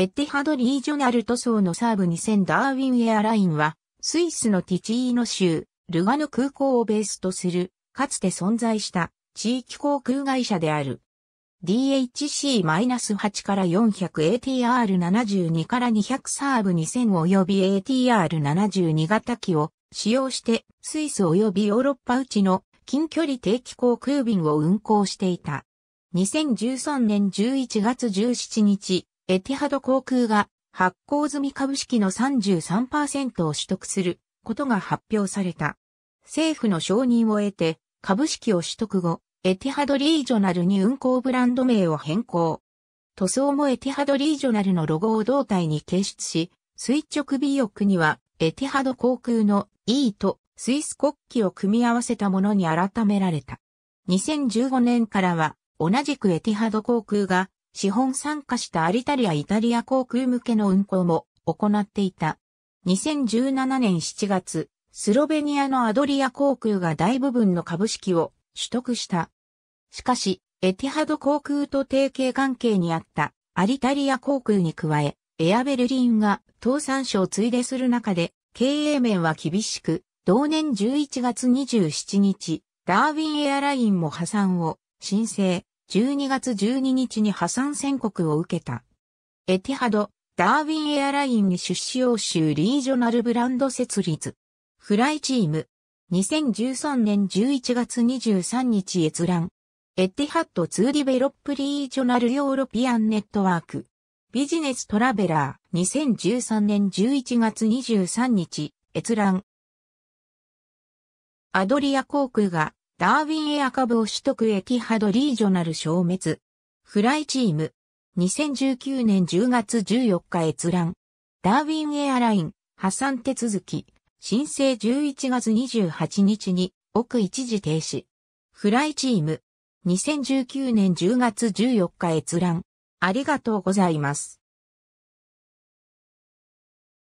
エッティハドリージョナル塗装のサーブ2000ダーウィンエアラインは、スイスのティチーノ州、ルガノ空港をベースとする、かつて存在した地域航空会社である。DHC-8 から 400ATR72 から200サーブ2000及び ATR72 型機を使用してスイス及びヨーロッパうちの近距離定期航空便を運航していた。2013年11月17日、エティハド航空が発行済み株式の33%を取得することが発表された。政府の承認を得て株式を取得後、エティハドリージョナルに運航ブランド名を変更。塗装もエティハドリージョナルのロゴを胴体に掲出し、垂直尾翼にはエティハド航空の E とスイス国旗を組み合わせたものに改められた。2015年からは同じくエティハド航空が資本参加したアリタリアイタリア航空向けの運航も行っていた。2017年7月、スロベニアのアドリア航空が大部分の株式を取得した。しかし、エティハド航空と提携関係にあったアリタリア航空に加え、エアベルリンが倒産所をいでする中で、経営面は厳しく、同年11月27日、ダーウィンエアラインも破産を申請。12月12日に破産宣告を受けた。エティハド、ダーウィンエアラインに出資欧州リージョナルブランド設立。フライチーム。2013年11月23日閲覧。エティハット2ディベロップリージョナルヨーロピアンネットワーク。ビジネストラベラー。2013年11月23日閲覧。アドリア航空がダーウィンエア株を取得駅ハドリージョナル消滅。フライチーム。2019年10月14日閲覧。ダーウィンエアライン、破産手続き。申請11月28日に、奥一時停止。フライチーム。2019年10月14日閲覧。ありがとうございます。